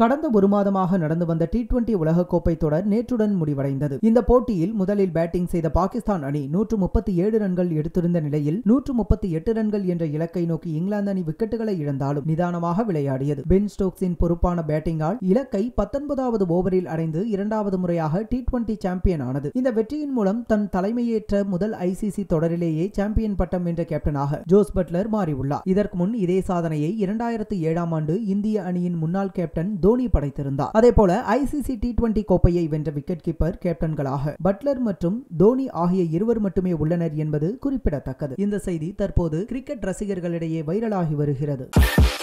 கடந்த ஒரு மாதமாக நடந்து வந்த டி டுவெண்டி உலகக்கோப்பை தொடர் நேற்றுடன் முடிவடைந்தது இந்த போட்டியில் முதலில் பேட்டிங் செய்த பாகிஸ்தான் அணி நூற்று முப்பத்தி ஏழு ரன்கள் எடுத்திருந்த நிலையில் நூற்று முப்பத்தி எட்டு ரன்கள் என்ற இலக்கை நோக்கி இங்கிலாந்து அணி விக்கெட்டுகளை இழந்தாலும் நிதானமாக விளையாடியது பென் ஸ்டோக்ஸின் பொறுப்பான பேட்டிங்கால் இலக்கை பத்தொன்பதாவது ஓவரில் அடைந்து இரண்டாவது முறையாக டி டுவெண்டி சாம்பியன் ஆனது இந்த வெற்றியின் மூலம் தன் தலைமையேற்ற முதல் ஐசிசி தொடரிலேயே சாம்பியன் பட்டம் என்ற கேப்டனாக ஜோஸ் பட்லர் மாறியுள்ளார் இதற்கு முன் இதே சாதனையை இரண்டாயிரத்தி ஏழாம் ஆண்டு இந்திய அணியின் முன்னாள் கேப்டன் தோ தோனி படைத்திருந்தார் அதே போல ஐசிசி டி டுவெண்டி கோப்பையை வென்ற விக்கெட் கீப்பர் கேப்டன்களாக பட்லர் மற்றும் தோனி ஆகிய இருவர் மட்டுமே உள்ளனர் என்பது குறிப்பிடத்தக்கது இந்த செய்தி தற்போது கிரிக்கெட் ரசிகர்களிடையே வைரலாகி வருகிறது